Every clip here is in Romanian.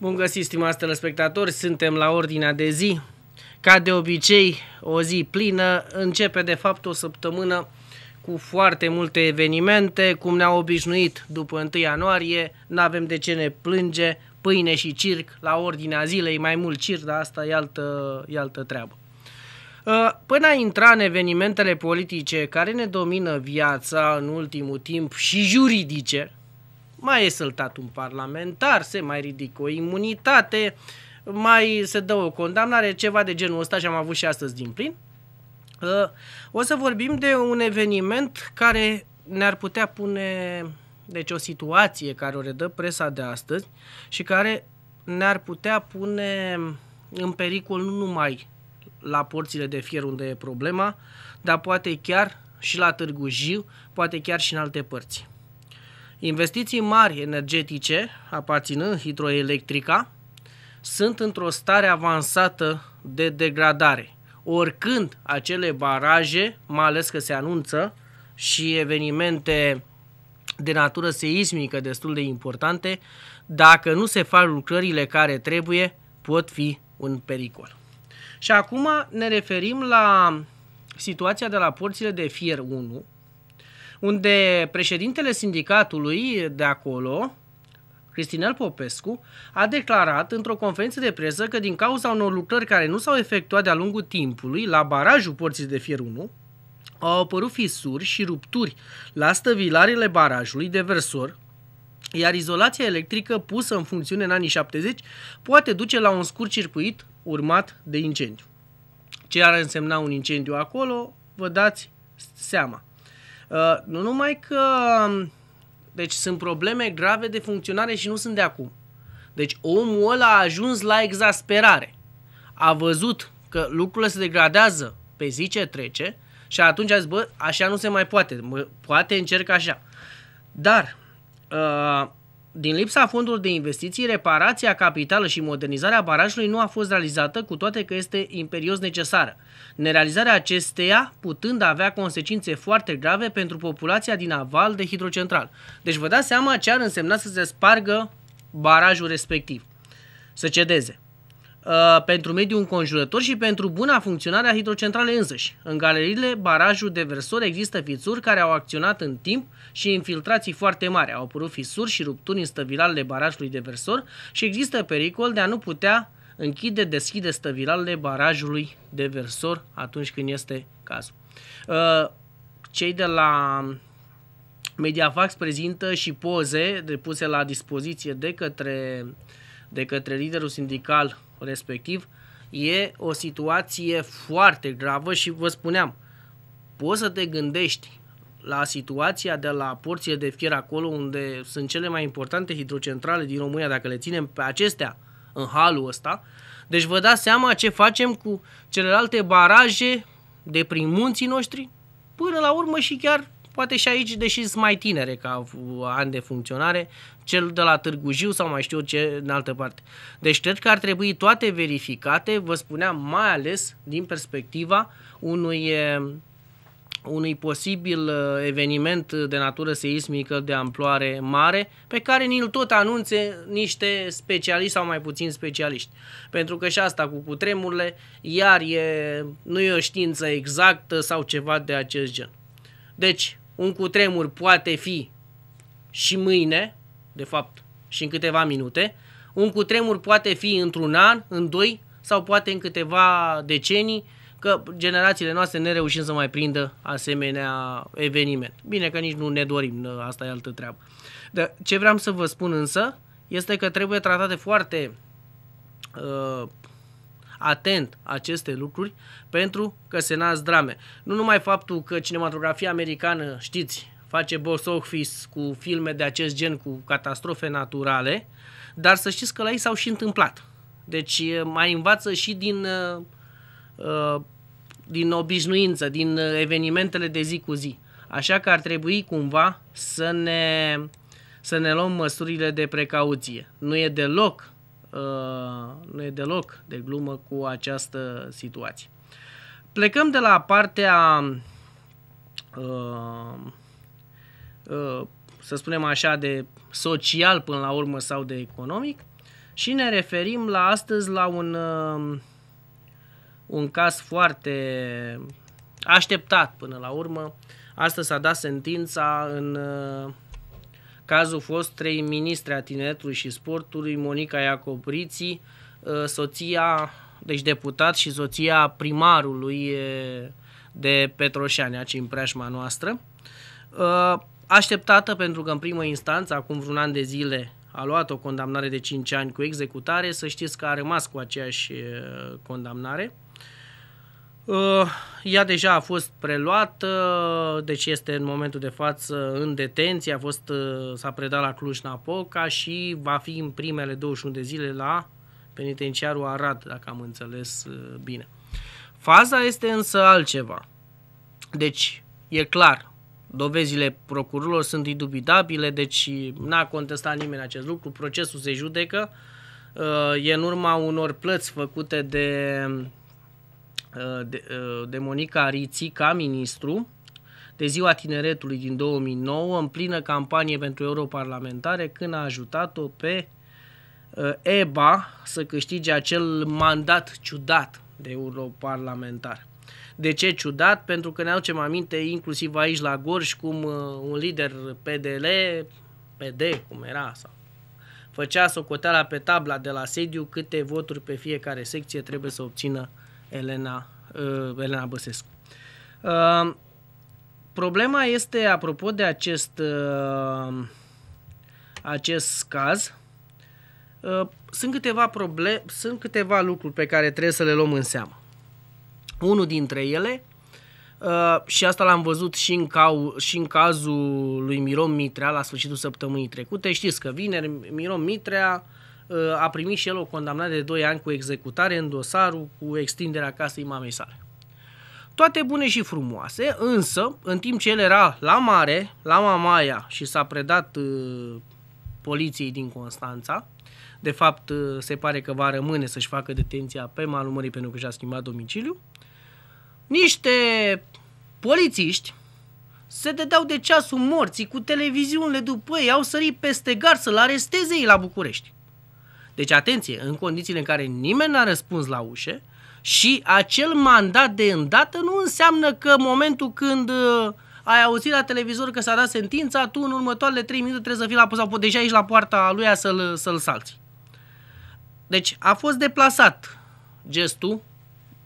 Bun găsit, stimați telespectatori, suntem la ordinea de zi. Ca de obicei, o zi plină începe de fapt o săptămână cu foarte multe evenimente, cum ne-a obișnuit după 1 ianuarie, n-avem de ce ne plânge, pâine și circ la ordinea zilei, mai mult circ, dar asta e altă, e altă treabă. Uh, până a intra în evenimentele politice care ne domină viața în ultimul timp și juridice, mai e săltat un parlamentar, se mai ridică o imunitate, mai se dă o condamnare, ceva de genul ăsta și am avut și astăzi din plin. Uh, o să vorbim de un eveniment care ne-ar putea pune, deci o situație care o redă presa de astăzi și care ne-ar putea pune în pericol nu numai la porțile de fier unde e problema, dar poate chiar și la Târgu Jiu, poate chiar și în alte părți. Investiții mari energetice, aparținând hidroelectrica, sunt într-o stare avansată de degradare. Oricând acele baraje, mai ales că se anunță și evenimente de natură seismică destul de importante, dacă nu se fac lucrările care trebuie, pot fi un pericol. Și acum ne referim la situația de la porțile de fier 1, unde președintele sindicatului de acolo, Cristinel Popescu, a declarat într-o conferință de presă că din cauza unor lucrări care nu s-au efectuat de-a lungul timpului la barajul porții de fier 1, au apărut fisuri și rupturi la stăvilarele barajului de versor, iar izolația electrică pusă în funcțiune în anii 70 poate duce la un scurt circuit urmat de incendiu. Ce ar însemna un incendiu acolo, vă dați seama. Uh, nu numai că... Um, deci sunt probleme grave de funcționare și nu sunt de acum. Deci omul ăla a ajuns la exasperare. A văzut că lucrurile se degradează pe zi ce trece și atunci a zis, bă, așa nu se mai poate, poate încerc așa. Dar, uh, din lipsa fondurilor de investiții, reparația capitală și modernizarea barajului nu a fost realizată, cu toate că este imperios necesară nerealizarea acesteia putând avea consecințe foarte grave pentru populația din aval de hidrocentral. Deci vă dați seama ce ar însemna să se spargă barajul respectiv, să cedeze uh, pentru mediul înconjurător și pentru buna funcționare a hidrocentralei însăși. În galeriile barajul de versor există fițuri care au acționat în timp și infiltrații foarte mari. Au apărut fisuri și rupturi în stăvilalele barajului de versor și există pericol de a nu putea închide, deschide stăvilalele barajului de versor atunci când este cazul. Uh, cei de la Mediafax prezintă și poze depuse la dispoziție de către, de către liderul sindical respectiv. E o situație foarte gravă și vă spuneam, poți să te gândești la situația de la porție de fier acolo unde sunt cele mai importante hidrocentrale din România, dacă le ținem pe acestea în halul ăsta. Deci vă dați seama ce facem cu celelalte baraje de prin munții noștri, până la urmă și chiar poate și aici, deși sunt mai tinere ca ani de funcționare, cel de la Târgu Jiu sau mai știu ce în altă parte. Deci cred că ar trebui toate verificate, vă spuneam, mai ales din perspectiva unui eh, unui posibil uh, eveniment de natură seismică de amploare mare pe care ni-l tot anunțe niște specialiști sau mai puțin specialiști. Pentru că și asta cu cutremurile iar e, nu e o știință exactă sau ceva de acest gen. Deci, un cutremur poate fi și mâine, de fapt, și în câteva minute, un cutremur poate fi într-un an, în doi sau poate în câteva decenii, că generațiile noastre ne reușim să mai prindă asemenea eveniment. Bine că nici nu ne dorim, asta e altă treabă. Dar ce vreau să vă spun însă este că trebuie tratate foarte uh, atent aceste lucruri pentru că se nasc drame. Nu numai faptul că cinematografia americană, știți, face box office cu filme de acest gen, cu catastrofe naturale, dar să știți că la ei s-au și întâmplat. Deci mai învață și din uh, Uh, din obișnuință, din uh, evenimentele de zi cu zi. Așa că ar trebui cumva să ne, să ne luăm măsurile de precauție. Nu e deloc, uh, nu e deloc de glumă cu această situație. Plecăm de la partea să spunem așa, de social până la urmă sau de economic și ne referim la astăzi la un un caz foarte așteptat până la urmă. Astăzi s-a dat sentința în uh, cazul fost trei ministre a tineretului și sportului, Monica Iacobriții, uh, soția, deci deputat și soția primarului uh, de Petroșani, aici în preajma noastră. Așteptată pentru că în primă instanță, acum vreun an de zile, a luat o condamnare de 5 ani cu executare, să știți că a rămas cu aceeași condamnare. Uh, ea deja a fost preluată, deci este în momentul de față în detenție, a fost, uh, s-a predat la Cluj-Napoca și va fi în primele 21 de zile la penitenciarul Arad, dacă am înțeles uh, bine. Faza este însă altceva. Deci, e clar, dovezile procurorilor sunt indubitabile, deci n-a contestat nimeni acest lucru, procesul se judecă, e în urma unor plăți făcute de Uh, de, uh, Monica Riții ca ministru de Ziua Tineretului din 2009, în plină campanie pentru europarlamentare, când a ajutat-o pe uh, EBA să câștige acel mandat ciudat de europarlamentar. De ce ciudat? Pentru că ne aducem aminte inclusiv aici la Gorj cum un lider PDL, PD cum era, sau făcea socoteala pe tabla de la sediu câte voturi pe fiecare secție trebuie să obțină Elena, uh, Elena Băsescu. Uh, problema este, apropo de acest, uh, acest caz, uh, sunt, câteva proble, sunt câteva lucruri pe care trebuie să le luăm în seamă. Unul dintre ele, uh, și asta l-am văzut și în, cau, și în cazul lui Miron Mitrea la sfârșitul săptămânii trecute, știți că vineri Miron Mitrea uh, a primit și el o condamnare de 2 ani cu executare în dosarul cu extinderea casei mamei sale. Toate bune și frumoase, însă, în timp ce el era la mare, la Mamaia și s-a predat uh, poliției din Constanța, de fapt, uh, se pare că va rămâne să-și facă detenția pe malul mării pentru că și-a schimbat domiciliu, niște polițiști se dădeau de ceasul morții cu televiziunile după ei, au sărit peste gar să-l aresteze ei la București. Deci, atenție, în condițiile în care nimeni n-a răspuns la ușă și acel mandat de îndată nu înseamnă că momentul când uh, ai auzit la televizor că s-a dat sentința, tu în următoarele 3 minute trebuie să fii la, sau deja ești la poarta lui să-l, să-l salți. Deci a fost deplasat gestul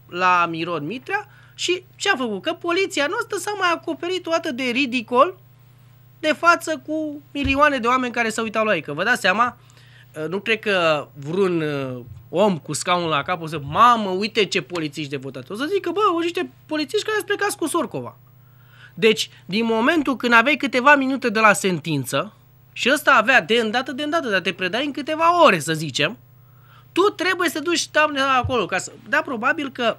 la Miron Mitrea și ce a făcut? Că poliția noastră s-a mai acoperit toată de ridicol de față cu milioane de oameni care s-au uitat la ei. Că vă dați seama, Eh, nu cred că vreun eh, om cu scaunul la cap o să, mamă, uite ce polițiști de votat. O să zică, bă, o niște polițiști care ați plecat cu Sorcova. Deci, din momentul când aveai câteva minute de la sentință, și ăsta avea de îndată, de îndată, dar te predai în câteva ore, să zicem, tu trebuie să duci tamne acolo. Ca să... Da, probabil că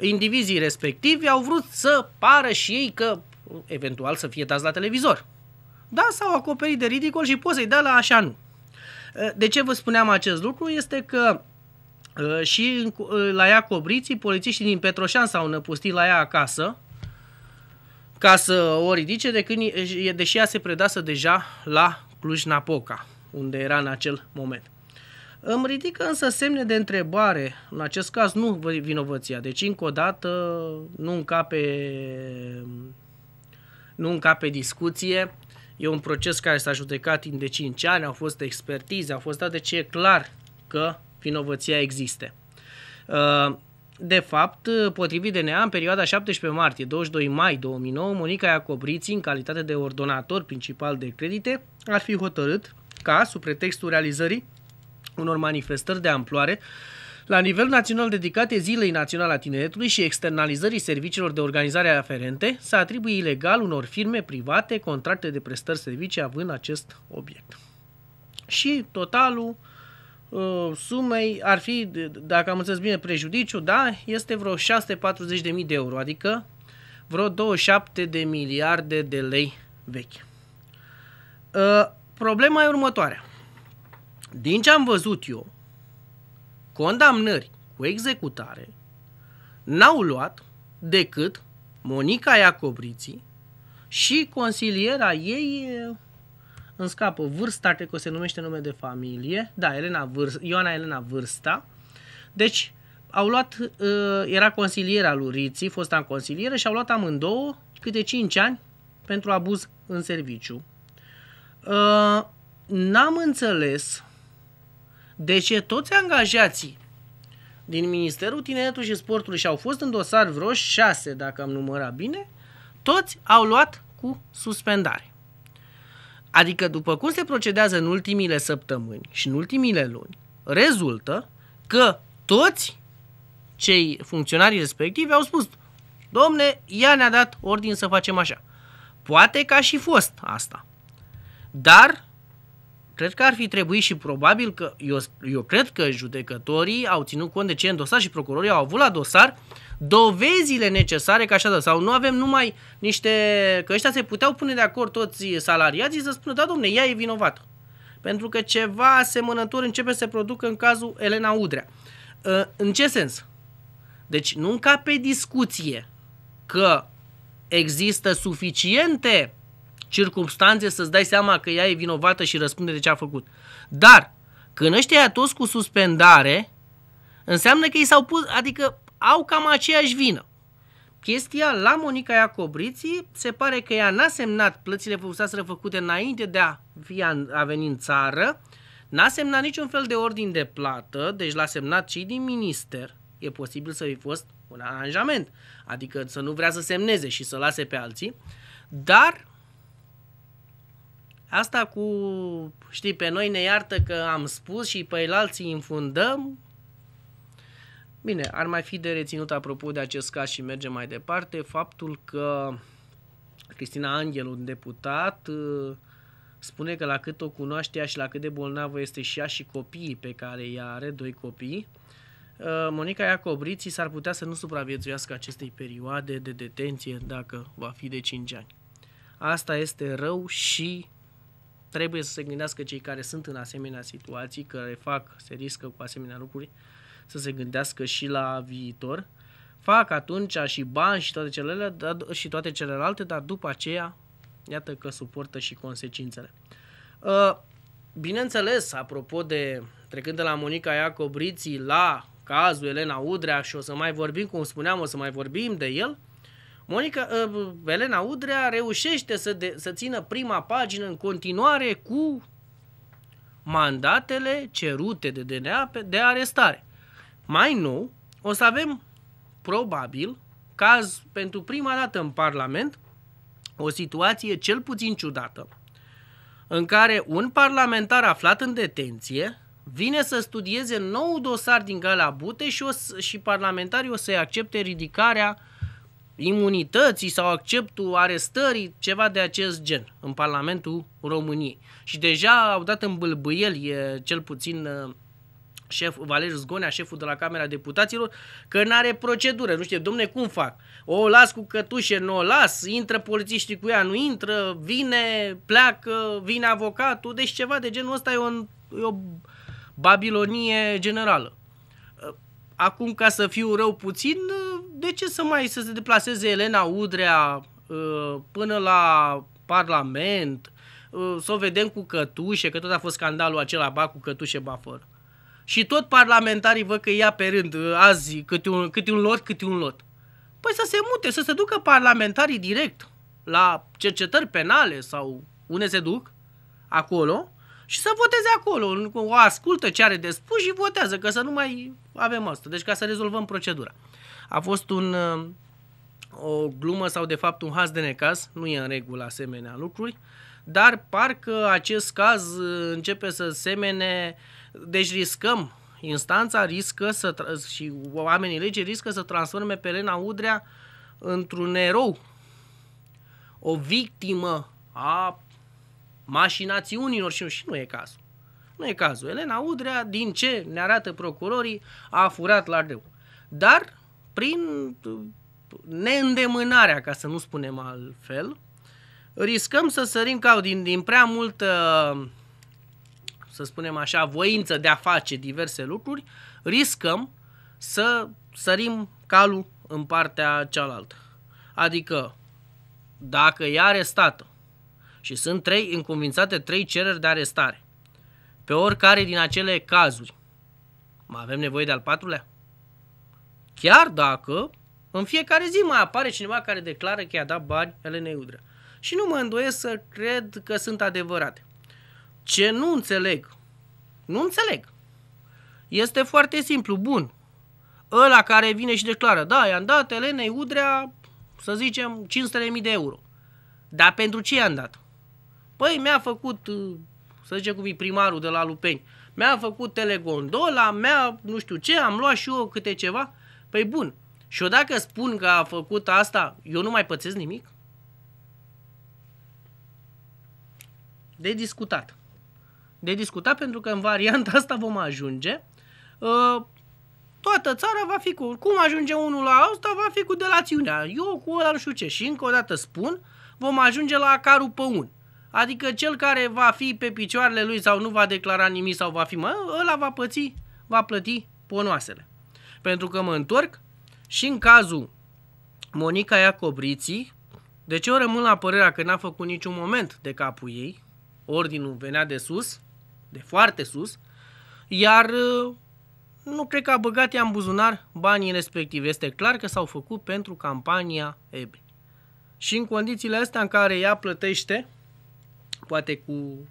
indivizii respectivi au vrut să pară și ei că eventual să fie dați la televizor. Da, s-au acoperit de ridicol și poți să-i dea la așa nu. Eh, de ce vă spuneam acest lucru? Este că eh, și eh, la ea Cobriții, polițiștii din Petroșan s-au năpustit la ea acasă ca să o ridice, de când, deși ea se predasă deja la Cluj-Napoca, unde era în acel moment. Îmi ridică însă semne de întrebare, în acest caz nu vinovăția, deci încă o dată nu încape, nu încape discuție, E un proces care s-a judecat timp de 5 ani, au fost expertize, au fost date ce deci e clar că vinovăția există. Uh, de fapt, potrivit DNA, în perioada 17 martie-22 mai 2009, Monica Iacobriți, în calitate de ordonator principal de credite, ar fi hotărât ca, sub pretextul realizării unor manifestări de amploare, la nivel național dedicate Zilei Naționale a Tineretului și externalizării serviciilor de organizare aferente, se atribuie ilegal unor firme private contracte de prestări servicii având acest obiect. Și totalul uh, sumei ar fi, dacă am înțeles bine prejudiciu, da, este vreo 640.000 de euro, adică vreo 27 de miliarde de lei vechi. Uh, problema e următoarea. Din ce am văzut eu, condamnări cu executare, n-au luat decât Monica Iacobriții și consiliera ei, eh, în scapă, Vârsta, cred că se numește nume de familie, da, Elena Vârsta, Ioana Elena Vârsta, deci au luat, eh, era consiliera lui Riții, fosta în consilieră, și au luat amândouă câte 5 ani pentru abuz în serviciu. Eh, n-am înțeles de ce toți angajații din Ministerul Tineretului și Sportului și au fost în dosar vreo șase, dacă am numărat bine, toți au luat cu suspendare. Adică după cum se procedează în ultimile săptămâni și în ultimile luni, rezultă că toți cei funcționari respectivi au spus Domne, ea ne-a dat ordin să facem așa. Poate că a și fost asta. Dar Cred că ar fi trebuit și probabil că eu, eu cred că judecătorii au ținut cont de ce în dosar și procurorii au avut la dosar dovezile necesare ca așa sau nu avem numai niște, că ăștia se puteau pune de acord toți salariații să spună, da domne, ea e vinovată. Pentru că ceva asemănător începe să se producă în cazul Elena Udrea. Ă, în ce sens? Deci nu încape discuție că există suficiente circumstanțe să-ți dai seama că ea e vinovată și răspunde de ce a făcut. Dar, când ăștia toți cu suspendare, înseamnă că ei s-au pus, adică au cam aceeași vină. Chestia la Monica Iacobriții se pare că ea n-a semnat plățile fusaseră făcute înainte de a, fi, a veni în țară, n-a semnat niciun fel de ordin de plată, deci l-a semnat și din minister, e posibil să fi fost un aranjament, adică să nu vrea să semneze și să lase pe alții, dar Asta cu, știi, pe noi ne iartă că am spus și pe alții infundăm. Bine, ar mai fi de reținut apropo de acest caz și mergem mai departe, faptul că Cristina Angel, un deputat, uh, spune că la cât o cunoaște ea și la cât de bolnavă este și ea și copiii pe care ea are, doi copii, uh, Monica Iacobriții s-ar putea să nu supraviețuiască acestei perioade de detenție dacă va fi de 5 ani. Asta este rău și trebuie să se gândească cei care sunt în asemenea situații, care fac, se riscă cu asemenea lucruri, să se gândească și la viitor. Fac atunci și bani și toate celelalte, dar, și toate celelalte, dar după aceea, iată că suportă și consecințele. Ă, bineînțeles, apropo de, trecând de la Monica Iacobriții la cazul Elena Udrea și o să mai vorbim, cum spuneam, o să mai vorbim de el, Monica, uh, Elena Udrea reușește să, de, să țină prima pagină în continuare cu mandatele cerute de DNA de arestare. Mai nou, o să avem probabil caz pentru prima dată în Parlament, o situație cel puțin ciudată, în care un parlamentar aflat în detenție vine să studieze nou dosar din Galabute și, o, și parlamentarii o să-i accepte ridicarea uh, imunității sau acceptul arestării, ceva de acest gen în Parlamentul României. Și deja au dat în e cel puțin uh, șef, Valeriu Zgonea, șeful de la Camera Deputaților, că nu are procedură. Nu știu, domne, cum fac? O las cu cătușe, nu o las, intră polițiștii cu ea, nu intră, vine, pleacă, vine avocatul, deci ceva de genul ăsta e o, e o babilonie generală. Acum, ca să fiu rău puțin, de ce să mai să se deplaseze Elena Udrea uh, până la Parlament, uh, să o vedem cu cătușe, că tot a fost scandalul acela, ba cu cătușe, ba fără. Și tot parlamentarii văd că ia pe rând uh, azi câte un, câte un lot, câte un lot. Păi să se mute, să se ducă parlamentarii direct la cercetări penale sau unde se duc, acolo, și să voteze acolo. O ascultă ce are de spus și votează, că să nu mai avem asta. Deci ca să rezolvăm procedura. A fost un, uh, o glumă sau de fapt un haz de necaz, nu e în regulă asemenea lucruri, dar parcă acest caz uh, începe să semene, deci riscăm, instanța riscă să, și oamenii lege riscă să transforme pe Elena Udrea într-un erou, o victimă a mașinațiunilor și, și nu e cazul. Nu e cazul. Elena Udrea, din ce ne arată procurorii, a furat la greu. Dar, prin neîndemânarea, ca să nu spunem altfel, riscăm să sărim ca din, din prea multă, să spunem așa, voință de a face diverse lucruri, riscăm să sărim calul în partea cealaltă. Adică, dacă e arestată și sunt trei încuvințate trei cereri de arestare. Pe oricare din acele cazuri, mai avem nevoie de al patrulea? Chiar dacă în fiecare zi mai apare cineva care declară că i-a dat bani Elena Udrea. Și nu mă îndoiesc să cred că sunt adevărate. Ce nu înțeleg, nu înțeleg, este foarte simplu, bun. Ăla care vine și declară, da, i-am dat Elenei Udrea, să zicem, 500.000 de euro. Dar pentru ce i-am dat? Păi mi-a făcut, uh, să zice cum e primarul de la Lupeni, mi-a făcut telegondola, mi-a nu știu ce, am luat și eu câte ceva. Păi bun, și eu dacă spun că a făcut asta, eu nu mai pățesc nimic? De discutat. De discutat pentru că în varianta asta vom ajunge. Uh, toată țara va fi cu... Cum ajunge unul la asta, va fi cu delațiunea. Eu cu ăla nu știu ce. Și încă o dată spun, vom ajunge la carul pe un. Adică cel care va fi pe picioarele lui sau nu va declara nimic sau va fi, mă, ăla va păți, va plăti ponoasele. Pentru că mă întorc și în cazul Monica Iacobriții, ce o rămân la părerea că n-a făcut niciun moment de capul ei, ordinul venea de sus, de foarte sus, iar ă, nu cred că a băgat ea în buzunar banii respectivi. Este clar că s-au făcut pentru campania EBE. Și în condițiile astea în care ea plătește poate cu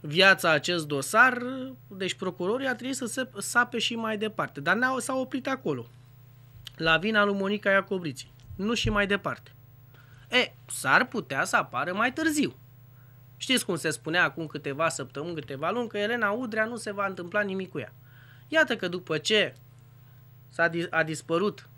viața acest dosar, deci procurorii a trebuit să se sape și mai departe. Dar ne-au, s-au oprit acolo, la vina lui Monica Iacobriții, nu și mai departe. E, s-ar putea să apară mai târziu. Știți cum se spunea acum câteva săptămâni, câteva luni, că Elena Udrea nu se va întâmpla nimic cu ea. Iată că după ce s-a dis- a dispărut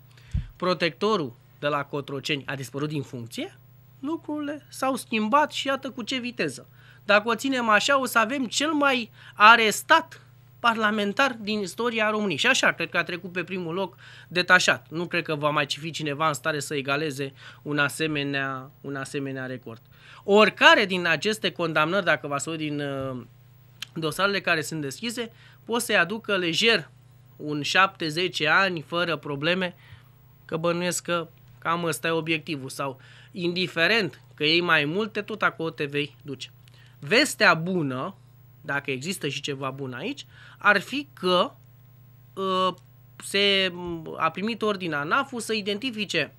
protectorul de la Cotroceni, a dispărut din funcție, lucrurile s-au schimbat și iată cu ce viteză. Dacă o ținem așa, o să avem cel mai arestat parlamentar din istoria României. Și așa, cred că a trecut pe primul loc detașat. Nu cred că va mai fi cineva în stare să egaleze un asemenea, un asemenea record. Oricare din aceste condamnări, dacă vă să din uh, dosarele care sunt deschise, pot să-i aducă lejer un 7-10 ani fără probleme, că bănuiesc că cam ăsta e obiectivul. Sau indiferent că ei mai multe, tot acolo te vei duce. Vestea bună, dacă există și ceva bun aici, ar fi că uh, se a primit ordinea NAFU să identifice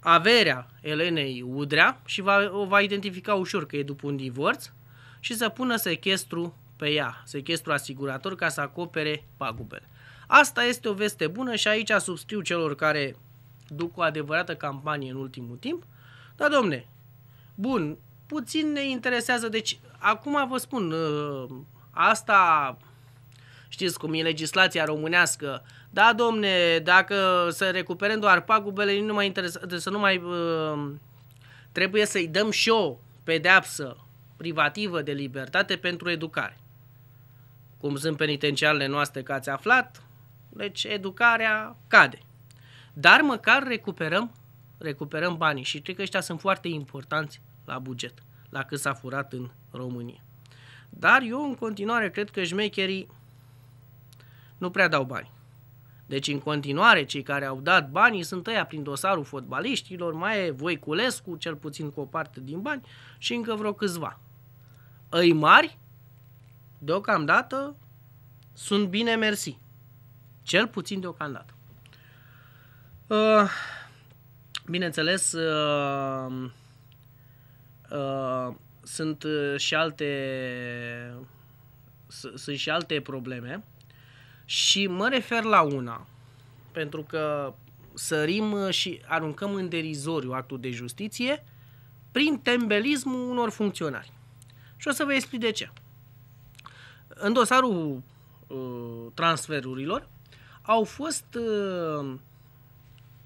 averea Elenei Udrea și va, o va identifica ușor că e după un divorț și să pună sechestru pe ea, sechestru asigurator ca să acopere pagubele. Asta este o veste bună și aici subscriu celor care duc o adevărată campanie în ultimul timp da, domne, bun, puțin ne interesează. Deci, acum vă spun, ă, asta știți cum e legislația românească. Da, domne, dacă să recuperăm doar pagubele, nu mai interesează, să nu mai ă, trebuie să-i dăm și o pedeapsă privativă de libertate pentru educare. Cum sunt penitenciarele noastre că ați aflat, deci educarea cade. Dar măcar recuperăm recuperăm banii și cred că ăștia sunt foarte importanți la buget, la cât s-a furat în România. Dar eu în continuare cred că șmecherii nu prea dau bani. Deci în continuare cei care au dat banii sunt ăia prin dosarul fotbaliștilor, mai e Voiculescu, cel puțin cu o parte din bani și încă vreo câțiva. Îi mari, deocamdată, sunt bine mersi. Cel puțin deocamdată. Uh, Bineînțeles, uh, uh, sunt uh, și alte sunt și alte probleme și mă refer la una, pentru că sărim uh, și aruncăm în derizoriu actul de justiție prin tembelismul unor funcționari. Și o să vă explic de ce. În dosarul uh, transferurilor au fost uh,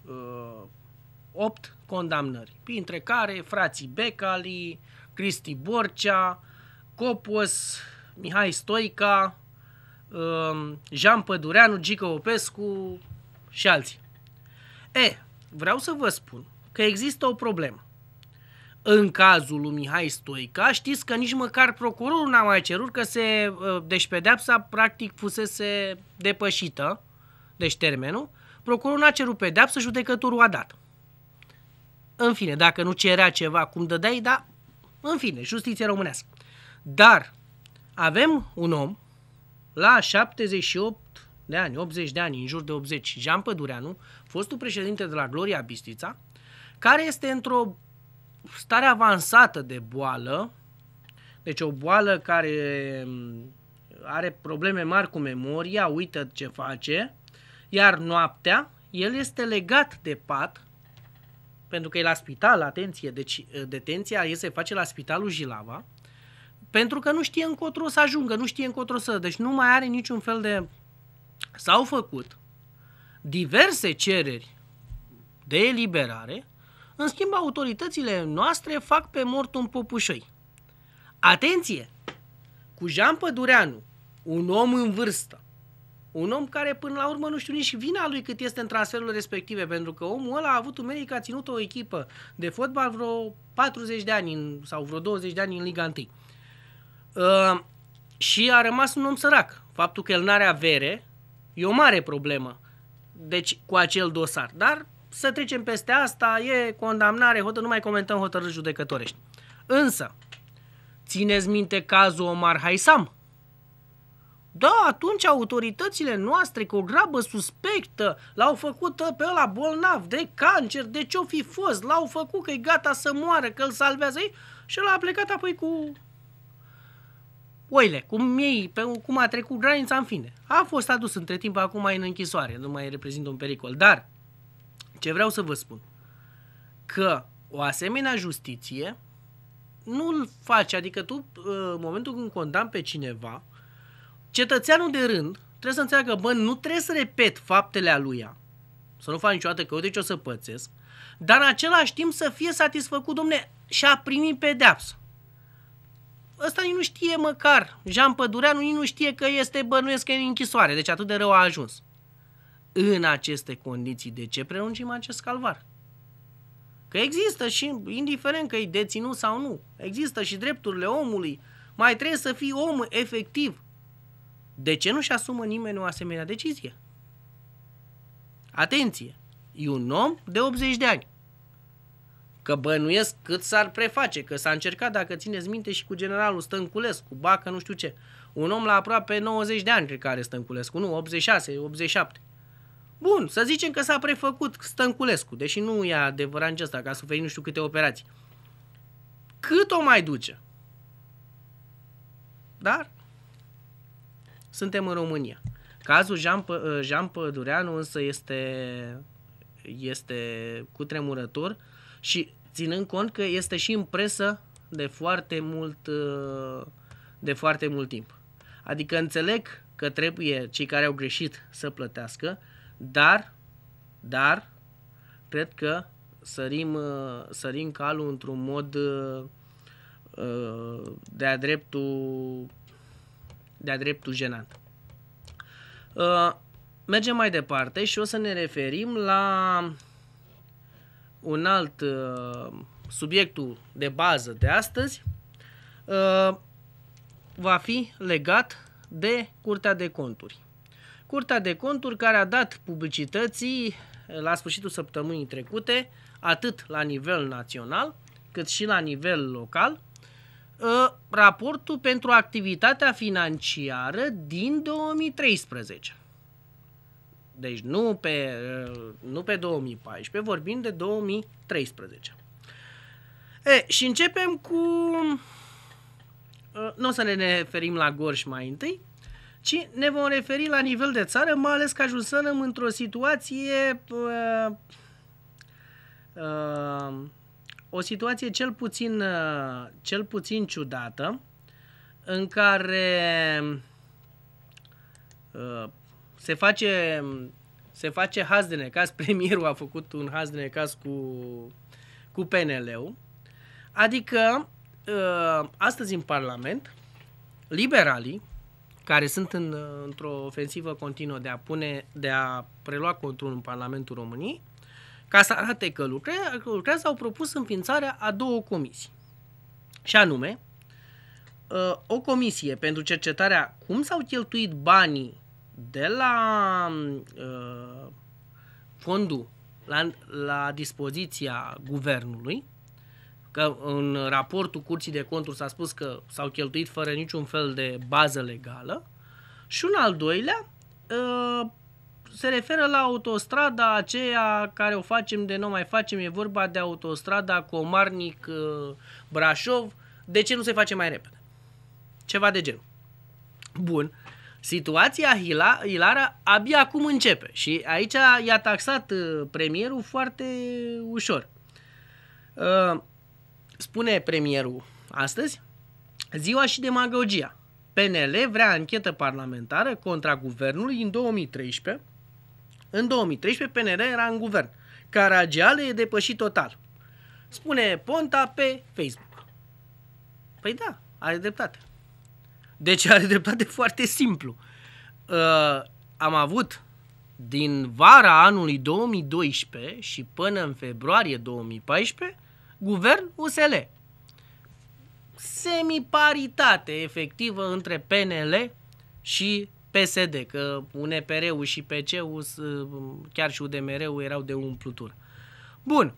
uh, 8 condamnări, printre care frații Becali, Cristi Borcea, Copos, Mihai Stoica, um, Jean Pădureanu, Gică Opescu și alții. E, vreau să vă spun că există o problemă. În cazul lui Mihai Stoica, știți că nici măcar procurorul n-a mai cerut că se, uh, deci pedeapsa practic fusese depășită, deci termenul, procurorul n-a cerut pedepsă, judecătorul a dat în fine, dacă nu cerea ceva cum dădeai, da, în fine, justiție românească. Dar avem un om la 78 de ani, 80 de ani, în jur de 80, Jean Pădureanu, fostul președinte de la Gloria Bistrița, care este într-o stare avansată de boală, deci o boală care mm, are probleme mari cu memoria, uită ce face, iar noaptea el este legat de pat pentru că e la spital, atenție, deci detenția e se face la spitalul Jilava, pentru că nu știe încotro să ajungă, nu știe încotro să... Deci nu mai are niciun fel de... S-au făcut diverse cereri de eliberare, în schimb autoritățile noastre fac pe mort un popușăi. Atenție! Cu Jean Pădureanu, un om în vârstă, un om care până la urmă nu știu nici vina lui cât este în transferurile respective, pentru că omul ăla a avut un că a ținut o echipă de fotbal vreo 40 de ani în, sau vreo 20 de ani în Liga 1. Uh, și a rămas un om sărac. Faptul că el n-are avere e o mare problemă deci, cu acel dosar. Dar să trecem peste asta, e condamnare, hotă, nu mai comentăm hotărâri judecătorești. Însă, țineți minte cazul Omar Haisam, da, atunci autoritățile noastre, cu o grabă suspectă, l-au făcut pe ăla bolnav de cancer, de ce-o fi fost, l-au făcut că e gata să moară, că îl salvează ei și l-a plecat apoi cu oile, cum ei, pe, cum a trecut granița, în fine. A fost adus între timp, acum e în închisoare, nu mai reprezintă un pericol. Dar, ce vreau să vă spun, că o asemenea justiție nu-l face, adică tu, în momentul când condamn pe cineva, Cetățeanul de rând trebuie să înțeleagă, bă, nu trebuie să repet faptele a lui, să nu fac niciodată că uite ce o să pățesc, dar în același timp să fie satisfăcut, domne, și a primit pedeapsă. Ăsta nici nu știe măcar, Jean Pădureanu nici nu știe că este bănuiesc că e în închisoare, deci atât de rău a ajuns. În aceste condiții, de ce prelungim acest calvar? Că există și, indiferent că e deținut sau nu, există și drepturile omului, mai trebuie să fii om efectiv, de ce nu-și asumă nimeni o asemenea decizie? Atenție! E un om de 80 de ani. Că bănuiesc cât s-ar preface, că s-a încercat, dacă țineți minte, și cu generalul Stănculescu, Bacă, nu știu ce. Un om la aproape 90 de ani, cred că are Stănculescu, nu, 86, 87. Bun, să zicem că s-a prefăcut Stănculescu, deși nu e adevărat în ăsta, că a suferit nu știu câte operații. Cât o mai duce? Dar suntem în România. Cazul Jean, P- uh, Jean Pădureanu însă este, este cu tremurător și ținând cont că este și în presă de foarte mult, uh, de foarte mult timp. Adică înțeleg că trebuie cei care au greșit să plătească, dar, dar, cred că sărim, uh, sărim calul într-un mod de-a dreptul de-a dreptul jenant. Uh, mergem mai departe și o să ne referim la un alt uh, subiectul de bază de astăzi uh, va fi legat de Curtea de Conturi. Curtea de Conturi care a dat publicității uh, la sfârșitul săptămânii trecute, atât la nivel național, cât și la nivel local, Uh, raportul pentru activitatea financiară din 2013. Deci nu pe, uh, nu pe 2014, vorbim de 2013. E, și începem cu... Uh, nu o să ne referim la Gorj mai întâi, ci ne vom referi la nivel de țară, mai ales că ajunsăm într-o situație uh, uh, o situație cel puțin, uh, cel puțin ciudată în care uh, se face, se face haz de necaz, premierul a făcut un haz de necaz cu, cu PNL-ul, adică uh, astăzi în Parlament, liberalii, care sunt în, într-o ofensivă continuă de a, pune, de a prelua controlul în Parlamentul României, ca să arate că lucrează, au propus înființarea a două comisii. Și anume, uh, o comisie pentru cercetarea cum s-au cheltuit banii de la uh, fondul la, la dispoziția guvernului, că în raportul Curții de Conturi s-a spus că s-au cheltuit fără niciun fel de bază legală, și un al doilea, uh, se referă la autostrada aceea care o facem de nu mai facem, e vorba de autostrada Comarnic-Brașov, uh, de ce nu se face mai repede? Ceva de genul. Bun. Situația Hila, Hilara abia acum începe și aici i-a taxat uh, premierul foarte ușor. Uh, spune premierul astăzi, ziua și demagogia. PNL vrea anchetă parlamentară contra guvernului în 2013 în 2013 PNR era în guvern. Caragiale e depășit total. Spune Ponta pe Facebook. Păi da, are dreptate. Deci are dreptate foarte simplu. Uh, am avut din vara anului 2012 și până în februarie 2014 guvern USL. Semiparitate efectivă între PNL și PSD, că UNPR-ul și PC-ul, chiar și UDMR-ul erau de umplutură. Bun.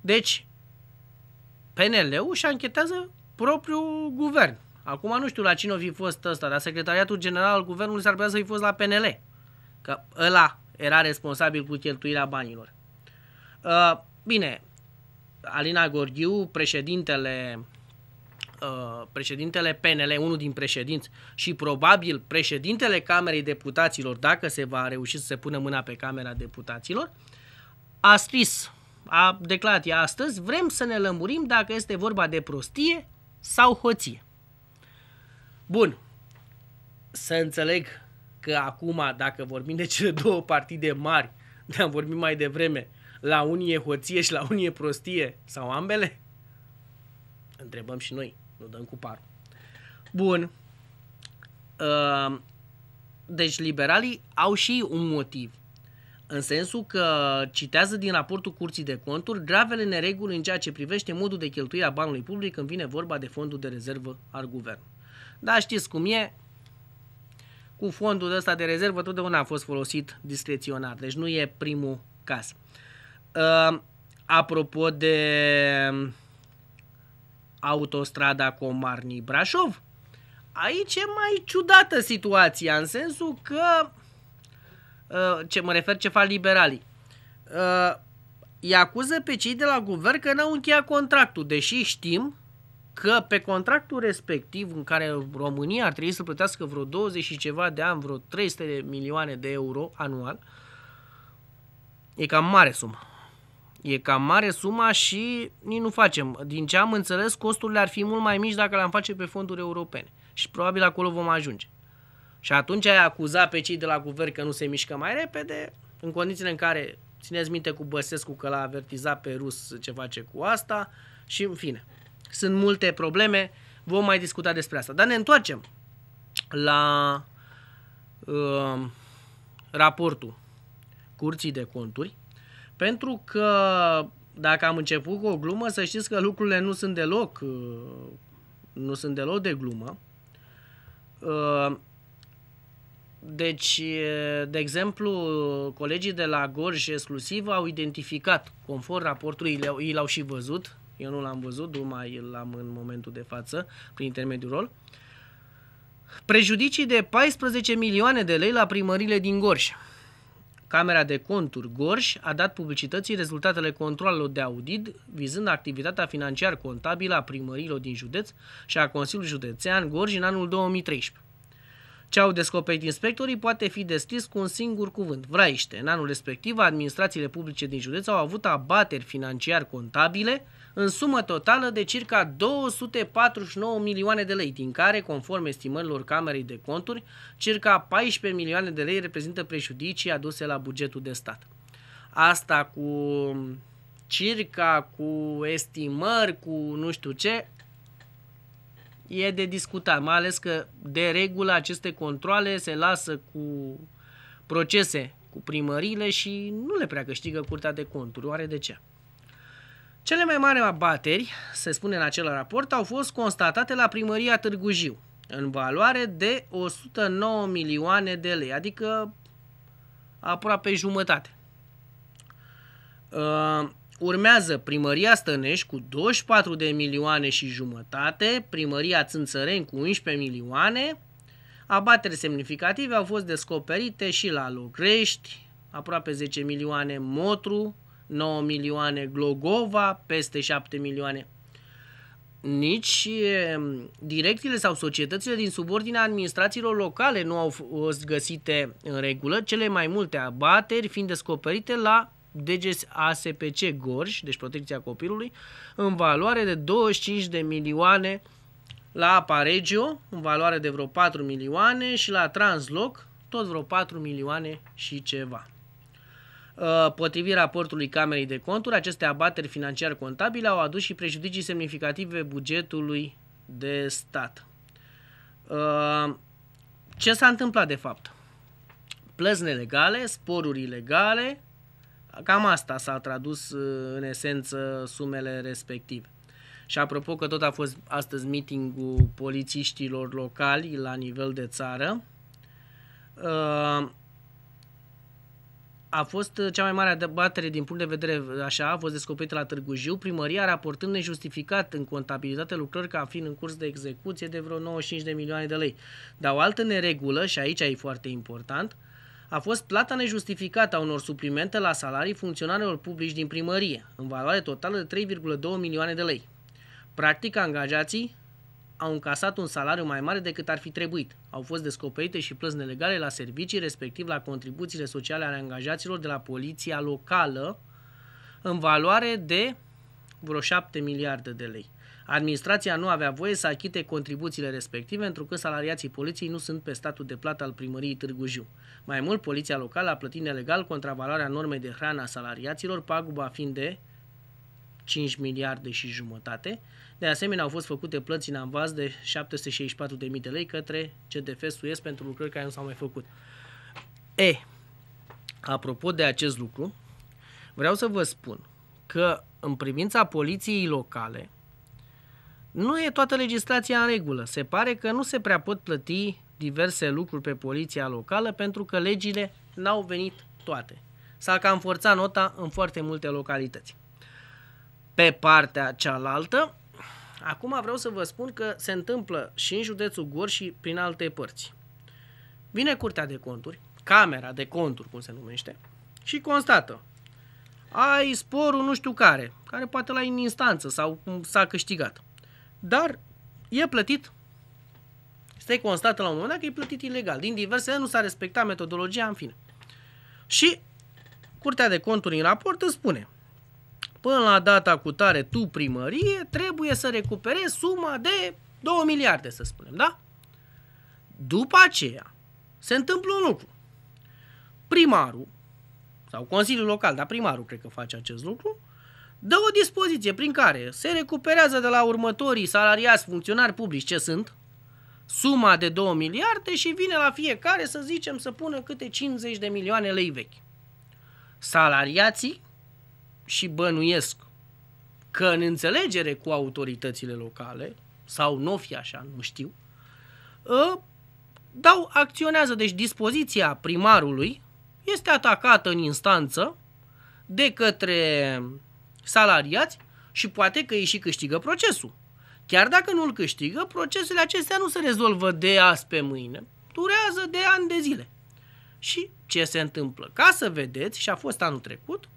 Deci, PNL-ul și anchetează propriul guvern. Acum nu știu la cine o fi fost ăsta, dar secretariatul general al guvernului s-ar putea să fi fost la PNL. Că ăla era responsabil cu cheltuirea banilor. Uh, bine, Alina Gorghiu, președintele Uh, președintele PNL, unul din președinți și probabil președintele Camerei Deputaților, dacă se va reuși să se pună mâna pe Camera Deputaților, a scris, a declarat ea astăzi, vrem să ne lămurim dacă este vorba de prostie sau hoție. Bun, să înțeleg că acum, dacă vorbim de cele două partide mari, ne-am vorbit mai devreme, la unie hoție și la unie prostie, sau ambele? Întrebăm și noi. Nu dăm cu parul. Bun. Ehm, deci liberalii au și un motiv. În sensul că citează din raportul Curții de Conturi gravele nereguli în ceea ce privește modul de cheltuire a banului public când vine vorba de fondul de rezervă al guvernului. Da, știți cum e, cu fondul ăsta de rezervă totdeauna a fost folosit discreționar, deci nu e primul caz. Uh, apropo de autostrada Comarnii-Brașov. Aici e mai ciudată situația, în sensul că, uh, ce mă refer ce fac liberalii, uh, îi acuză pe cei de la guvern că n-au încheiat contractul, deși știm că pe contractul respectiv în care România ar trebui să plătească vreo 20 și ceva de ani, vreo 300 de milioane de euro anual, e cam mare sumă E cam mare suma și nici nu facem. Din ce am înțeles, costurile ar fi mult mai mici dacă le-am face pe fonduri europene. Și probabil acolo vom ajunge. Și atunci ai acuza pe cei de la guvern că nu se mișcă mai repede, în condițiile în care țineți minte cu Băsescu că l-a avertizat pe rus ce face cu asta și în fine. Sunt multe probleme, vom mai discuta despre asta. Dar ne întoarcem la uh, raportul Curții de Conturi pentru că dacă am început cu o glumă, să știți că lucrurile nu sunt deloc, uh, nu sunt deloc de glumă. Uh, deci, uh, de exemplu, colegii de la Gorj exclusiv au identificat, conform raportului, ei l-au și văzut, eu nu l-am văzut, numai l am în momentul de față, prin intermediul rol, prejudicii de 14 milioane de lei la primările din Gorj. Camera de Conturi Gorj a dat publicității rezultatele controlelor de audit vizând activitatea financiar-contabilă a primărilor din județ și a Consiliului Județean Gorj în anul 2013. Ce au descoperit inspectorii poate fi descris cu un singur cuvânt, vraiște. În anul respectiv, administrațiile publice din județ au avut abateri financiar-contabile în sumă totală de circa 249 milioane de lei, din care, conform estimărilor Camerei de Conturi, circa 14 milioane de lei reprezintă prejudicii aduse la bugetul de stat. Asta cu circa, cu estimări, cu nu știu ce, e de discutat, mai ales că de regulă aceste controle se lasă cu procese cu primările și nu le prea câștigă Curtea de Conturi. Oare de ce? Cele mai mari abateri, se spune în acel raport, au fost constatate la primăria Târgu Jiu, în valoare de 109 milioane de lei, adică aproape jumătate. Uh, urmează primăria Stănești cu 24 de milioane și jumătate, primăria Țânțăreni cu 11 milioane. Abateri semnificative au fost descoperite și la Logrești, aproape 10 milioane, Motru, 9 milioane Glogova, peste 7 milioane. Nici direcțiile sau societățile din subordinea administrațiilor locale nu au fost găsite în regulă, cele mai multe abateri fiind descoperite la DGS ASPC Gorj, deci protecția copilului, în valoare de 25 de milioane la Aparegio, în valoare de vreo 4 milioane și la Transloc, tot vreo 4 milioane și ceva. Uh, potrivit raportului Camerei de Conturi, aceste abateri financiar-contabile au adus și prejudicii semnificative bugetului de stat. Uh, ce s-a întâmplat de fapt? Plăți nelegale, sporuri ilegale, cam asta s-a tradus uh, în esență sumele respective. Și apropo că tot a fost astăzi meetingul polițiștilor locali la nivel de țară, a fost uh, cea mai mare debatere din punct de vedere uh, așa, a fost descoperită la Târgu Jiu, primăria raportând nejustificat în contabilitate lucrări ca fiind în curs de execuție de vreo 95 de milioane de lei. Dar o altă neregulă, și aici e foarte important, a fost plata nejustificată a unor suplimente la salarii funcționarilor publici din primărie, în valoare totală de 3,2 milioane de lei. Practic, angajații au încasat un salariu mai mare decât ar fi trebuit. Au fost descoperite și plăți nelegale la servicii, respectiv la contribuțiile sociale ale angajaților de la poliția locală, în valoare de vreo 7 miliarde de lei. Administrația nu avea voie să achite contribuțiile respective, pentru că salariații poliției nu sunt pe statul de plată al primăriei Târgu Jiu. Mai mult, poliția locală a plătit nelegal contravaloarea normei de hrană a salariaților, paguba fiind de 5 miliarde și jumătate, de asemenea, au fost făcute plăți în avans de 764.000 de lei către CDF Suez pentru lucrări care nu s-au mai făcut. E, apropo de acest lucru, vreau să vă spun că în privința poliției locale, nu e toată legislația în regulă. Se pare că nu se prea pot plăti diverse lucruri pe poliția locală pentru că legile n-au venit toate. S-a cam forțat nota în foarte multe localități. Pe partea cealaltă, Acum vreau să vă spun că se întâmplă și în județul Gor și prin alte părți. Vine Curtea de Conturi, Camera de Conturi, cum se numește, și constată. Ai sporul nu știu care, care poate la în instanță sau s-a câștigat. Dar e plătit Stai constată la un moment dat că e plătit ilegal. Din diverse nu s-a respectat metodologia, în fine. Și Curtea de Conturi în raport îți spune, până la data cu tare tu primărie trebuie să recuperezi suma de 2 miliarde, să spunem, da? După aceea se întâmplă un lucru. Primarul sau Consiliul Local, dar primarul cred că face acest lucru, dă o dispoziție prin care se recuperează de la următorii salariați funcționari publici ce sunt, suma de 2 miliarde și vine la fiecare să zicem să pună câte 50 de milioane lei vechi. Salariații și bănuiesc că în înțelegere cu autoritățile locale, sau nu fi așa, nu știu, ă, dau, acționează, deci dispoziția primarului este atacată în instanță de către salariați și poate că ei și câștigă procesul. Chiar dacă nu îl câștigă, procesele acestea nu se rezolvă de azi pe mâine, durează de ani de zile. Și ce se întâmplă? Ca să vedeți, și a fost anul trecut,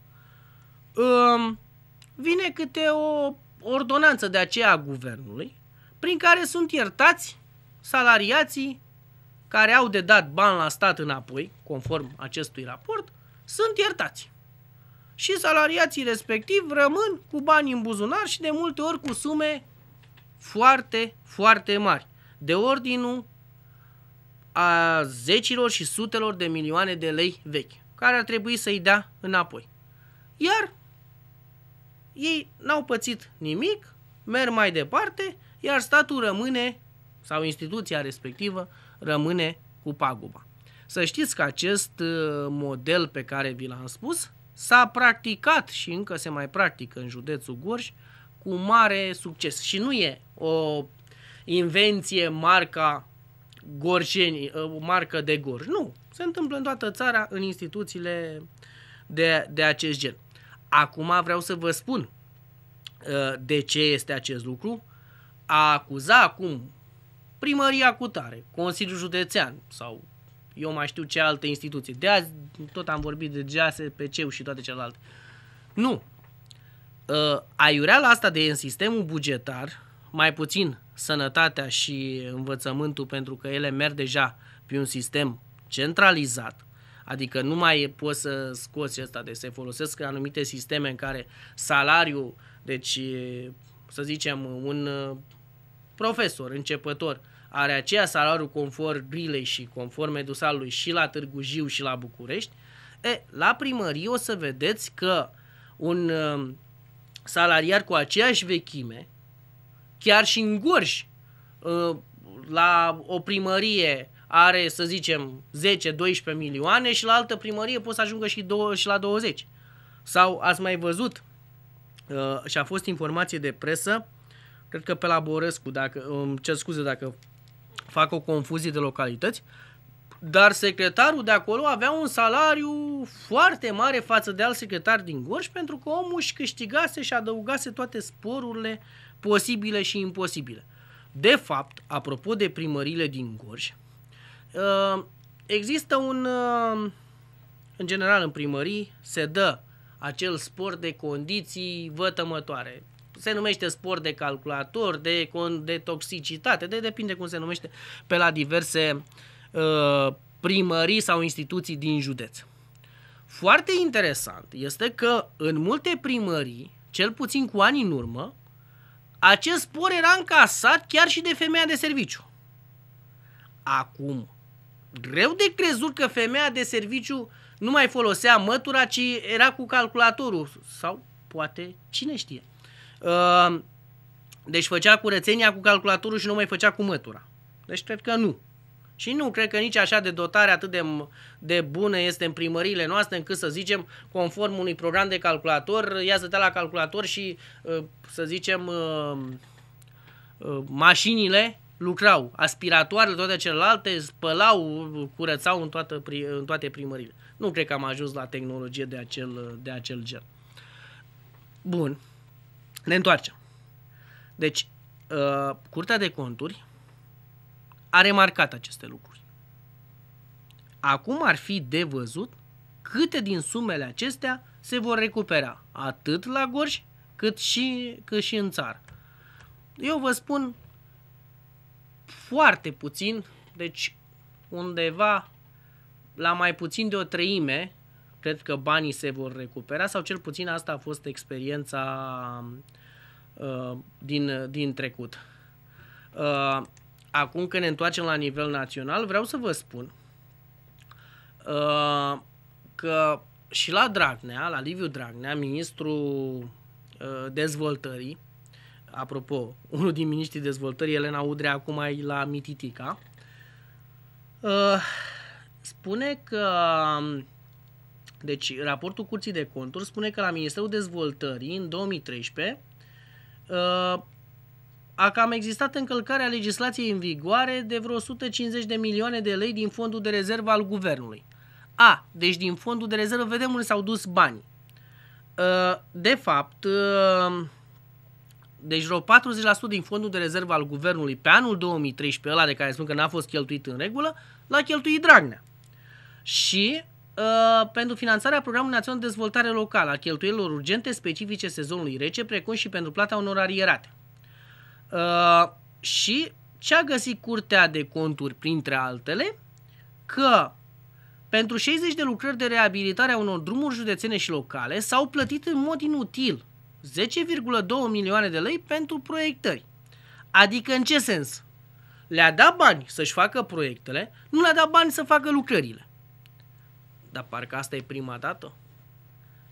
vine câte o ordonanță de aceea a guvernului, prin care sunt iertați salariații care au de dat bani la stat înapoi, conform acestui raport, sunt iertați. Și salariații respectiv rămân cu bani în buzunar și de multe ori cu sume foarte, foarte mari, de ordinul a zecilor și sutelor de milioane de lei vechi, care ar trebui să-i dea înapoi. Iar ei n-au pățit nimic, merg mai departe, iar statul rămâne, sau instituția respectivă, rămâne cu paguba. Să știți că acest uh, model pe care vi l-am spus s-a practicat și încă se mai practică în județul Gorj cu mare succes. Și nu e o invenție marca gorjeni, uh, marcă de gorj. Nu, se întâmplă în toată țara în instituțiile de, de acest gen. Acum vreau să vă spun uh, de ce este acest lucru. A acuza acum primăria cu tare, Consiliul Județean sau eu mai știu ce alte instituții. De azi tot am vorbit de GASPC și toate celelalte. Nu. Uh, aiureala asta de în sistemul bugetar, mai puțin sănătatea și învățământul, pentru că ele merg deja pe un sistem centralizat, Adică nu mai poți să scoți asta, de deci se folosesc anumite sisteme în care salariul, deci să zicem un profesor începător are aceea salariu conform grilei și conform medusalului și la Târgu Jiu și la București, e, la primărie o să vedeți că un salariar cu aceeași vechime, chiar și în Gorj, la o primărie are, să zicem, 10-12 milioane și la altă primărie poți să ajungă și, două, și la 20. Sau ați mai văzut uh, și a fost informație de presă, cred că pe la Borescu, dacă, îmi cer scuze dacă fac o confuzie de localități, dar secretarul de acolo avea un salariu foarte mare față de alt secretar din Gorj pentru că omul își câștigase și adăugase toate sporurile posibile și imposibile. De fapt, apropo de primările din Gorj, Uh, există un... Uh, în general, în primării se dă acel sport de condiții vătămătoare. Se numește sport de calculator, de, de toxicitate, de depinde cum se numește, pe la diverse uh, primării sau instituții din județ. Foarte interesant este că în multe primării, cel puțin cu ani în urmă, acest spor era încasat chiar și de femeia de serviciu. Acum, greu de crezut că femeia de serviciu nu mai folosea mătura, ci era cu calculatorul sau poate cine știe. Uh, deci făcea curățenia cu calculatorul și nu mai făcea cu mătura. Deci cred că nu. Și nu cred că nici așa de dotare atât de, de bună este în primăriile noastre încât să zicem, conform unui program de calculator, ia să te la calculator și, uh, să zicem, uh, mașinile lucrau, aspiratoarele, toate celelalte, spălau, curățau în, toată, în toate primările. Nu cred că am ajuns la tehnologie de acel, de acel gen. Bun. Ne întoarcem. Deci, uh, Curtea de Conturi a remarcat aceste lucruri. Acum ar fi de văzut câte din sumele acestea se vor recupera, atât la Gorj, cât și, cât și în țară. Eu vă spun foarte puțin, deci undeva la mai puțin de o treime, cred că banii se vor recupera sau cel puțin asta a fost experiența uh, din, din trecut. Uh, acum că ne întoarcem la nivel național, vreau să vă spun uh, că și la Dragnea, la Liviu Dragnea, ministrul uh, dezvoltării, apropo, unul din miniștrii dezvoltării, Elena Udrea, acum e la Mititica, uh, spune că, um, deci raportul Curții de Conturi spune că la Ministerul Dezvoltării în 2013 uh, a cam existat încălcarea legislației în vigoare de vreo 150 de milioane de lei din fondul de rezervă al guvernului. A, deci din fondul de rezervă vedem unde s-au dus banii. Uh, de fapt, deci vreo 40% din fondul de rezervă al guvernului pe anul 2013, ăla de care spun că n-a fost cheltuit în regulă, l-a cheltuit Dragnea. Și uh, pentru finanțarea Programului Național de Dezvoltare Locală, a cheltuielor urgente specifice sezonului rece, precum și pentru plata unor arierate. Uh, și ce a găsit Curtea de Conturi, printre altele, că pentru 60 de lucrări de reabilitare a unor drumuri județene și locale s-au plătit în mod inutil 10,2 milioane de lei pentru proiectări. Adică în ce sens? Le-a dat bani să-și facă proiectele, nu le-a dat bani să facă lucrările. Dar parcă asta e prima dată.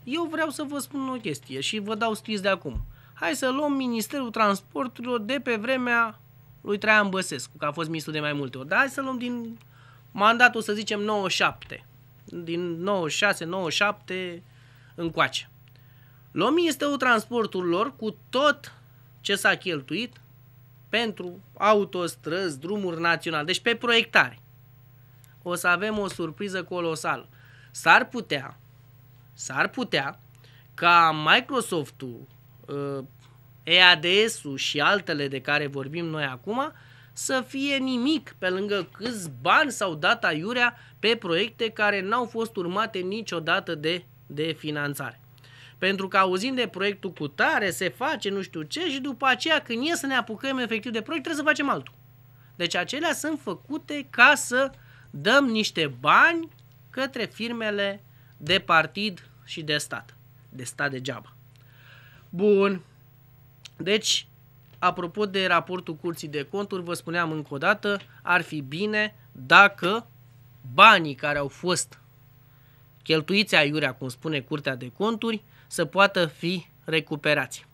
Eu vreau să vă spun o chestie și vă dau scris de acum. Hai să luăm Ministerul Transporturilor de pe vremea lui Traian Băsescu, că a fost ministru de mai multe ori. Dar hai să luăm din mandatul, să zicem, 97. Din 96, 97 încoace. Lomii este transportul lor cu tot ce s-a cheltuit pentru autostrăzi, drumuri naționale, deci pe proiectare. O să avem o surpriză colosală. S-ar putea, s-ar putea ca Microsoft-ul, uh, EADS-ul și altele de care vorbim noi acum să fie nimic pe lângă câți bani s-au dat aiurea pe proiecte care n-au fost urmate niciodată de, de finanțare. Pentru că auzim de proiectul cu tare, se face nu știu ce și după aceea când e să ne apucăm efectiv de proiect, trebuie să facem altul. Deci acelea sunt făcute ca să dăm niște bani către firmele de partid și de stat. De stat degeaba. Bun. Deci, apropo de raportul curții de conturi, vă spuneam încă o dată, ar fi bine dacă banii care au fost cheltuiți aiurea, cum spune Curtea de Conturi, să poată fi recuperați.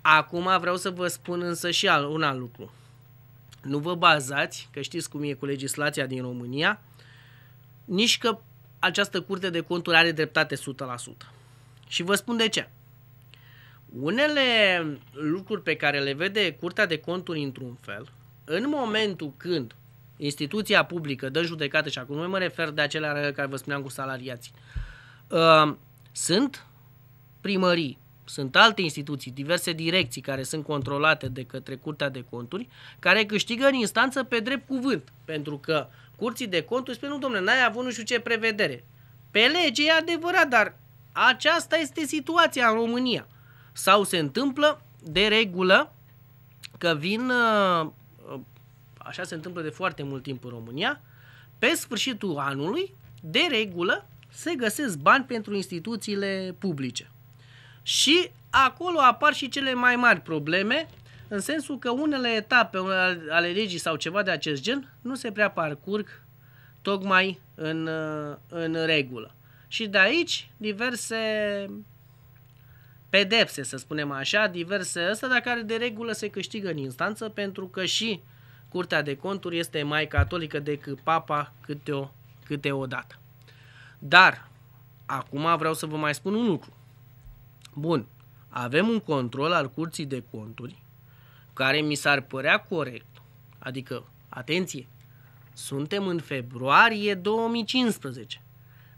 Acum vreau să vă spun însă și un alt lucru. Nu vă bazați, că știți cum e cu legislația din România, nici că această curte de conturi are dreptate 100%. Și vă spun de ce. Unele lucruri pe care le vede curtea de conturi într-un fel, în momentul când instituția publică dă judecată, și acum nu mă refer de acelea care vă spuneam cu salariații, uh, sunt primării, sunt alte instituții, diverse direcții care sunt controlate de către Curtea de Conturi, care câștigă în instanță pe drept cuvânt, pentru că Curții de Conturi spun, nu domnule, n-ai avut nu știu ce prevedere. Pe lege e adevărat, dar aceasta este situația în România. Sau se întâmplă de regulă că vin, uh, așa se întâmplă de foarte mult timp în România, pe sfârșitul anului, de regulă, se găsesc bani pentru instituțiile publice. Și acolo apar și cele mai mari probleme, în sensul că unele etape ale legii sau ceva de acest gen nu se prea parcurg tocmai în, în regulă. Și de aici diverse pedepse, să spunem așa, diverse ăsta, dar care de regulă se câștigă în instanță pentru că și Curtea de Conturi este mai catolică decât Papa câte o, câteodată. Dar, acum vreau să vă mai spun un lucru. Bun, avem un control al curții de conturi care mi s-ar părea corect. Adică, atenție, suntem în februarie 2015.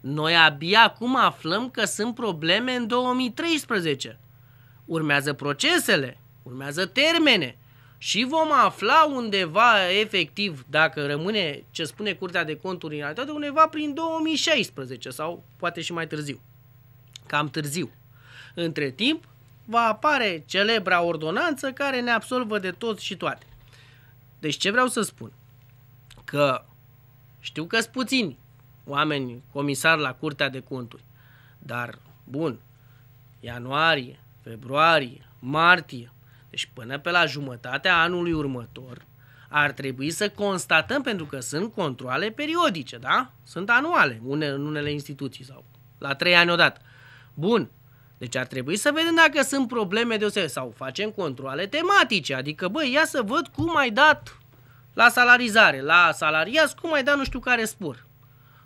Noi abia acum aflăm că sunt probleme în 2013. Urmează procesele, urmează termene și vom afla undeva efectiv, dacă rămâne ce spune Curtea de Conturi în realitate, undeva prin 2016 sau poate și mai târziu. Cam târziu. Între timp, va apare celebra ordonanță care ne absolvă de toți și toate. Deci ce vreau să spun? Că știu că sunt puțini oameni comisari la Curtea de Conturi, dar, bun, ianuarie, februarie, martie, deci până pe la jumătatea anului următor, ar trebui să constatăm, pentru că sunt controle periodice, da? Sunt anuale une, în unele instituții sau la trei ani odată. Bun, deci ar trebui să vedem dacă sunt probleme deosebite sau facem controle tematice, adică băi, ia să văd cum ai dat la salarizare, la salariați, cum ai dat nu știu care spor.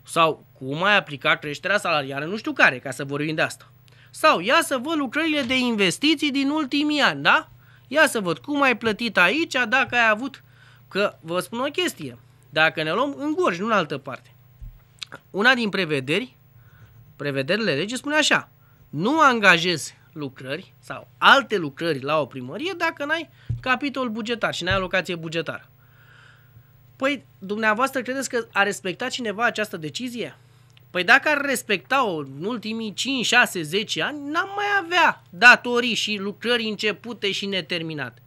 Sau cum ai aplicat creșterea salarială nu știu care, ca să vorbim de asta. Sau ia să văd lucrările de investiții din ultimii ani, da? Ia să văd cum ai plătit aici, dacă ai avut... Că vă spun o chestie, dacă ne luăm în gorj, nu în altă parte. Una din prevederi, prevederile legii spune așa, nu angajezi lucrări sau alte lucrări la o primărie dacă n-ai capitol bugetar și n-ai alocație bugetară. Păi, dumneavoastră credeți că a respectat cineva această decizie? Păi dacă ar respecta-o în ultimii 5, 6, 10 ani, n-am mai avea datorii și lucrări începute și neterminate.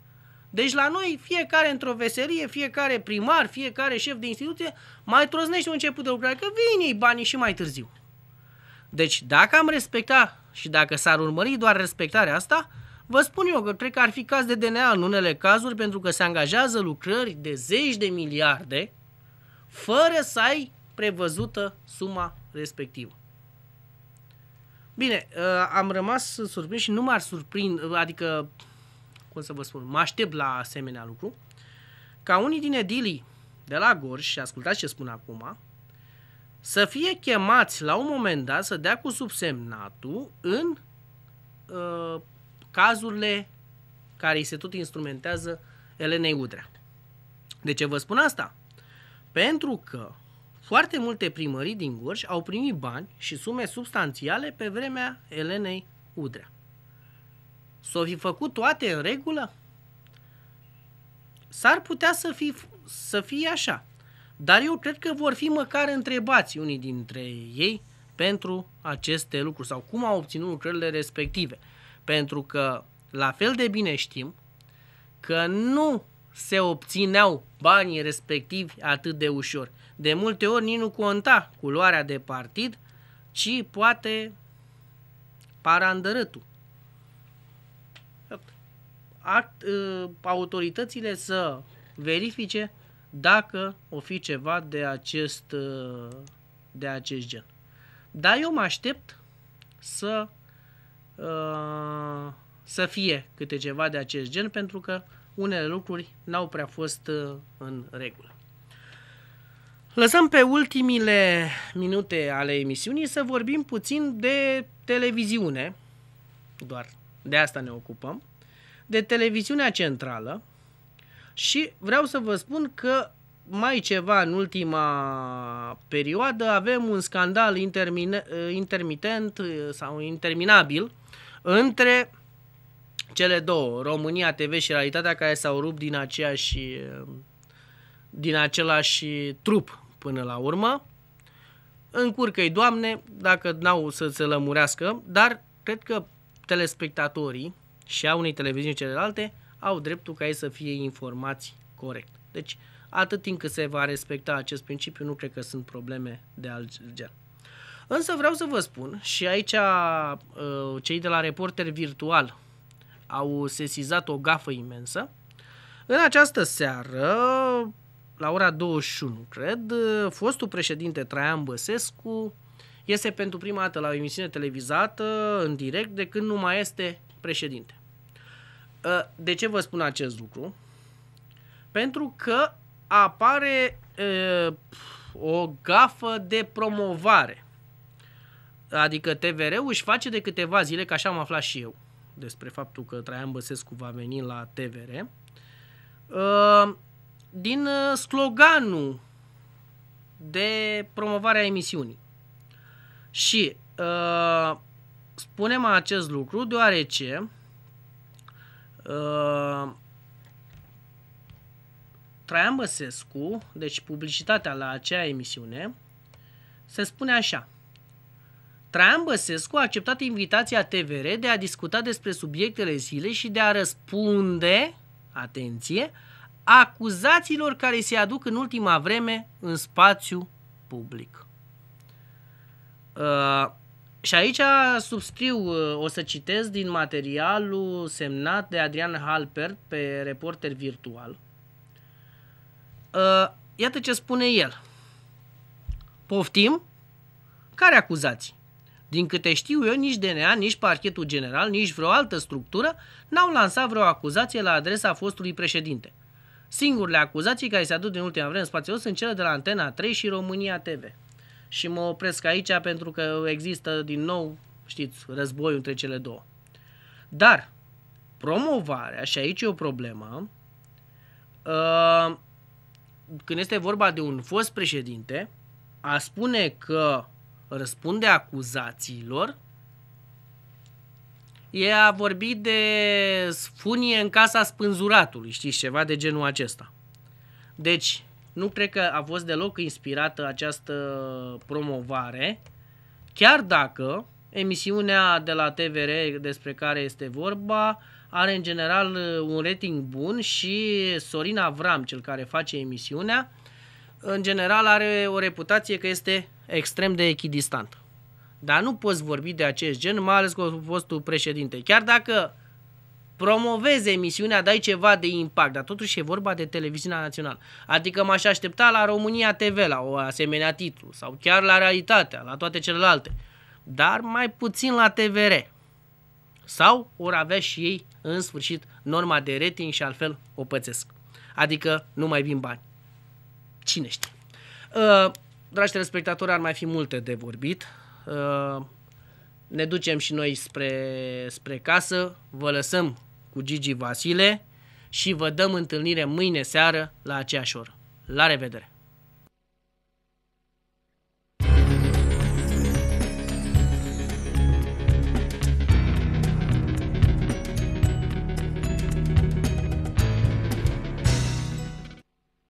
Deci la noi, fiecare într-o veselie, fiecare primar, fiecare șef de instituție, mai troznește un început de lucrare, că vin ei banii și mai târziu. Deci dacă am respectat și dacă s-ar urmări doar respectarea asta, vă spun eu că cred că ar fi caz de DNA în unele cazuri pentru că se angajează lucrări de zeci de miliarde fără să ai prevăzută suma respectivă. Bine, uh, am rămas surprins și nu m-ar surprind, adică, cum să vă spun, mă aștept la asemenea lucru, ca unii din edilii de la Gorj, și ascultați ce spun acum, să fie chemați la un moment dat să dea cu subsemnatul în uh, cazurile care îi se tot instrumentează Elenei Udrea. De ce vă spun asta? Pentru că foarte multe primării din Gorj au primit bani și sume substanțiale pe vremea Elenei Udrea. S-o fi făcut toate în regulă? S-ar putea să, fi, să fie așa. Dar eu cred că vor fi măcar întrebați unii dintre ei pentru aceste lucruri sau cum au obținut lucrările respective. Pentru că la fel de bine știm că nu se obțineau banii respectivi atât de ușor. De multe ori nici nu conta culoarea de partid, ci poate parandărâtul. Act, ă, autoritățile să verifice dacă o fi ceva de acest, uh, de acest gen. Dar eu mă aștept să, uh, să fie câte ceva de acest gen, pentru că unele lucruri n-au prea fost uh, în regulă. Lăsăm pe ultimile minute ale emisiunii să vorbim puțin de televiziune, doar de asta ne ocupăm, de televiziunea centrală, și vreau să vă spun că mai ceva în ultima perioadă avem un scandal intermine, eh, intermitent eh, sau interminabil între cele două, România TV și Realitatea, care s-au rupt din aceeași eh, din același trup până la urmă. Încurcă-i, Doamne, dacă n-au să se lămurească, dar cred că telespectatorii și a unei televiziuni celelalte au dreptul ca ei să fie informați corect. Deci, atât timp cât se va respecta acest principiu, nu cred că sunt probleme de alt gen. Însă vreau să vă spun, și aici uh, cei de la Reporter Virtual au sesizat o gafă imensă, în această seară, la ora 21, cred, fostul președinte Traian Băsescu iese pentru prima dată la o emisiune televizată, în direct, de când nu mai este președinte. Ă, de ce vă spun acest lucru? Pentru că apare o gafă de promovare. Adică TVR-ul își face de câteva zile, că așa am aflat și eu despre faptul că Traian Băsescu va veni la TVR, ă, din ă, sloganul de promovare a emisiunii. Și spunem acest lucru deoarece Uh, Traian Băsescu, deci publicitatea la acea emisiune, se spune așa. Traian Băsescu a acceptat invitația TVR de a discuta despre subiectele zilei și de a răspunde, atenție, acuzațiilor care se aduc în ultima vreme în spațiu public. Uh, și aici subscriu, o să citez din materialul semnat de Adrian Halpert pe Reporter Virtual. Ă, iată ce spune el. Poftim? Care acuzați? Din câte știu eu, nici DNA, nici parchetul general, nici vreo altă structură n-au lansat vreo acuzație la adresa fostului președinte. Singurele acuzații care se aduc din ultima vreme în spațiu sunt cele de la Antena 3 și România TV și mă opresc aici pentru că există din nou, știți, războiul între cele două. Dar promovarea, și aici e o problemă, uh, când este vorba de un fost președinte, a spune că răspunde acuzațiilor, e a vorbi de sfunie în casa spânzuratului, știți, ceva de genul acesta. Deci, nu cred că a fost deloc inspirată această promovare, chiar dacă emisiunea de la TVR despre care este vorba are în general un rating bun și Sorin Avram, cel care face emisiunea, în general are o reputație că este extrem de echidistant. Dar nu poți vorbi de acest gen, mai ales cu fostul președinte. Chiar dacă promoveze emisiunea, dai ceva de impact, dar totuși e vorba de televiziunea națională. Adică m-aș aștepta la România TV, la o asemenea titlu, sau chiar la Realitatea, la toate celelalte, dar mai puțin la TVR. Sau ori avea și ei, în sfârșit, norma de rating și altfel o pățesc. Adică nu mai vin bani. Cine știe? Uh, dragi telespectatori, ar mai fi multe de vorbit. Uh, ne ducem și noi spre, spre casă, vă lăsăm cu Gigi Vasile și vă dăm întâlnire mâine seară la aceeași oră. La revedere!